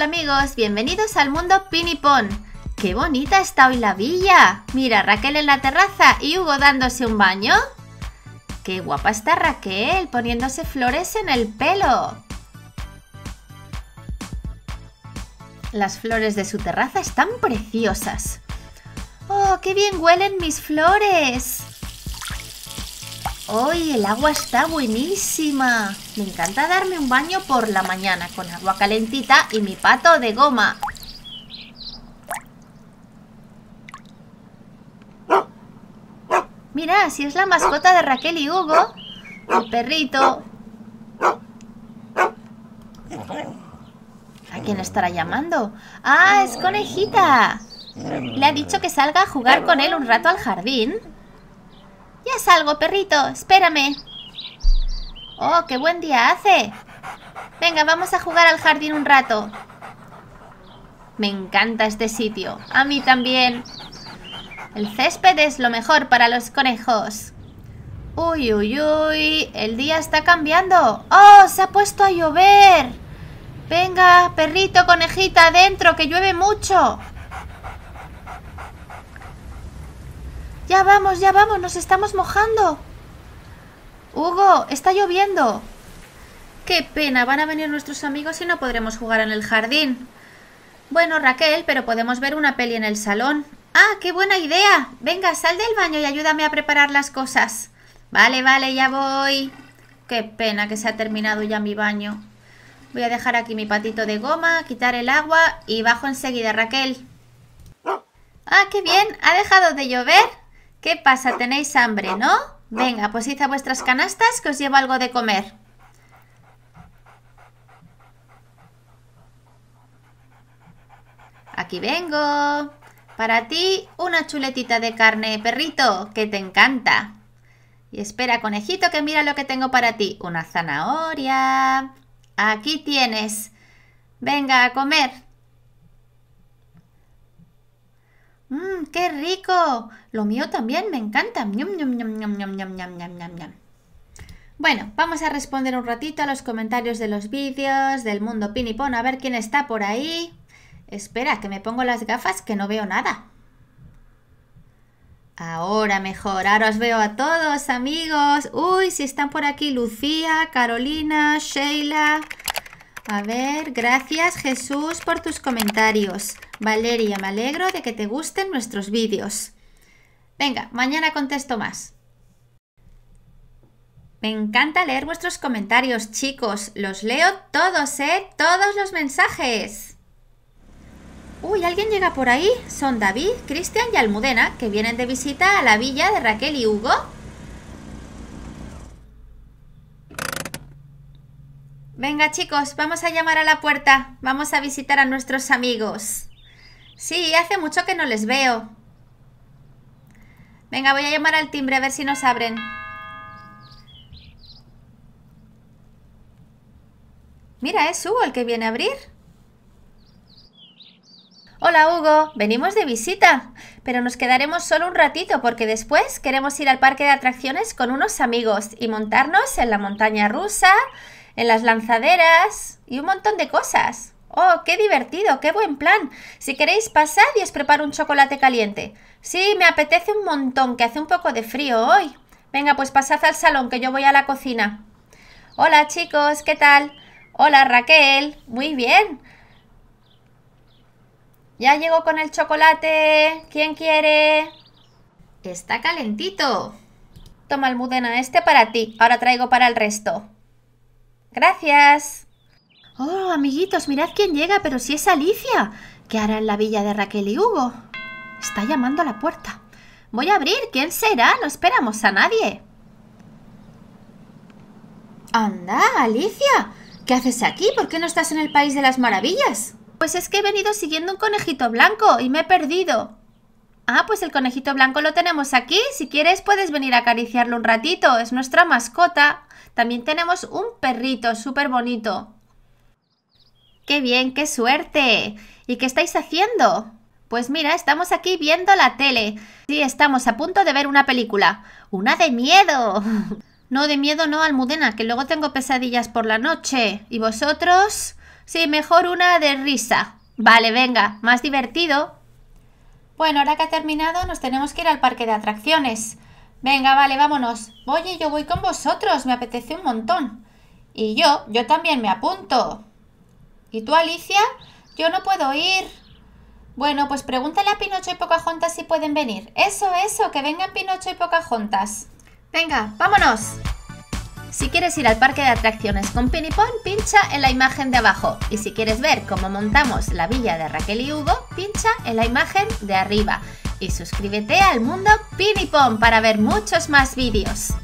Hola amigos, bienvenidos al mundo Pon, ¡Qué bonita está hoy la villa! Mira, Raquel en la terraza y Hugo dándose un baño. ¡Qué guapa está Raquel poniéndose flores en el pelo! Las flores de su terraza están preciosas. ¡Oh, qué bien huelen mis flores! ¡Hoy el agua está buenísima! Me encanta darme un baño por la mañana con agua calentita y mi pato de goma. Mira, si es la mascota de Raquel y Hugo, el perrito. ¿A quién estará llamando? ¡Ah, es conejita! Le ha dicho que salga a jugar con él un rato al jardín. Ya salgo, perrito. Espérame. Oh, qué buen día hace. Venga, vamos a jugar al jardín un rato. Me encanta este sitio. A mí también. El césped es lo mejor para los conejos. Uy, uy, uy. El día está cambiando. ¡Oh, se ha puesto a llover! Venga, perrito, conejita, adentro, que llueve mucho. Ya vamos, ya vamos, nos estamos mojando. Hugo, está lloviendo. Qué pena, van a venir nuestros amigos y no podremos jugar en el jardín. Bueno, Raquel, pero podemos ver una peli en el salón. ¡Ah, qué buena idea! Venga, sal del baño y ayúdame a preparar las cosas. Vale, vale, ya voy. Qué pena que se ha terminado ya mi baño. Voy a dejar aquí mi patito de goma, quitar el agua y bajo enseguida, Raquel. ¡Ah, qué bien! ¿Ha dejado de llover? ¿Qué pasa? ¿Tenéis hambre, no? Venga, posiza pues a vuestras canastas que os llevo algo de comer. Aquí vengo. Para ti, una chuletita de carne, perrito, que te encanta. Y espera, conejito, que mira lo que tengo para ti. Una zanahoria. Aquí tienes. Venga, a comer. ¡Mmm, qué rico! Lo mío también me encanta. bueno, vamos a responder un ratito a los comentarios de los vídeos del mundo pinipón, a ver quién está por ahí. Espera, que me pongo las gafas que no veo nada. Ahora mejor, ahora os veo a todos, amigos. Uy, si están por aquí Lucía, Carolina, Sheila. A ver, gracias Jesús por tus comentarios. Valeria, me alegro de que te gusten nuestros vídeos. Venga, mañana contesto más. Me encanta leer vuestros comentarios, chicos. Los leo todos, ¿eh? Todos los mensajes. Uy, alguien llega por ahí. Son David, Cristian y Almudena, que vienen de visita a la villa de Raquel y Hugo. Venga, chicos, vamos a llamar a la puerta. Vamos a visitar a nuestros amigos. Sí, hace mucho que no les veo. Venga, voy a llamar al timbre a ver si nos abren. Mira, es Hugo el que viene a abrir. Hola Hugo, venimos de visita, pero nos quedaremos solo un ratito porque después queremos ir al parque de atracciones con unos amigos y montarnos en la montaña rusa, en las lanzaderas y un montón de cosas. ¡Oh, qué divertido! ¡Qué buen plan! Si queréis, pasad y os preparo un chocolate caliente. Sí, me apetece un montón, que hace un poco de frío hoy. Venga, pues pasad al salón, que yo voy a la cocina. Hola chicos, ¿qué tal? Hola Raquel, muy bien. Ya llego con el chocolate. ¿Quién quiere? Está calentito. Toma, Almudena, este para ti. Ahora traigo para el resto. Gracias. Oh, amiguitos, mirad quién llega, pero si es Alicia. ¿Qué hará en la villa de Raquel y Hugo? Está llamando a la puerta. Voy a abrir. ¿Quién será? No esperamos a nadie. Anda, Alicia. ¿Qué haces aquí? ¿Por qué no estás en el País de las Maravillas? Pues es que he venido siguiendo un conejito blanco y me he perdido. Ah, pues el conejito blanco lo tenemos aquí. Si quieres puedes venir a acariciarlo un ratito. Es nuestra mascota. También tenemos un perrito súper bonito. ¡Qué bien, qué suerte! ¿Y qué estáis haciendo? Pues mira, estamos aquí viendo la tele. Sí, estamos a punto de ver una película. Una de miedo. No, de miedo no, Almudena, que luego tengo pesadillas por la noche. ¿Y vosotros? Sí, mejor una de risa. Vale, venga, más divertido. Bueno, ahora que ha terminado, nos tenemos que ir al parque de atracciones. Venga, vale, vámonos. Oye, yo voy con vosotros, me apetece un montón. Y yo, yo también me apunto. ¿Y tú, Alicia? Yo no puedo ir. Bueno, pues pregúntale a Pinocho y Pocahontas si pueden venir. Eso, eso, que vengan Pinocho y Pocahontas. Venga, vámonos. Si quieres ir al parque de atracciones con Pinipón, pincha en la imagen de abajo. Y si quieres ver cómo montamos la villa de Raquel y Hugo, pincha en la imagen de arriba. Y suscríbete al mundo Pinipón para ver muchos más vídeos.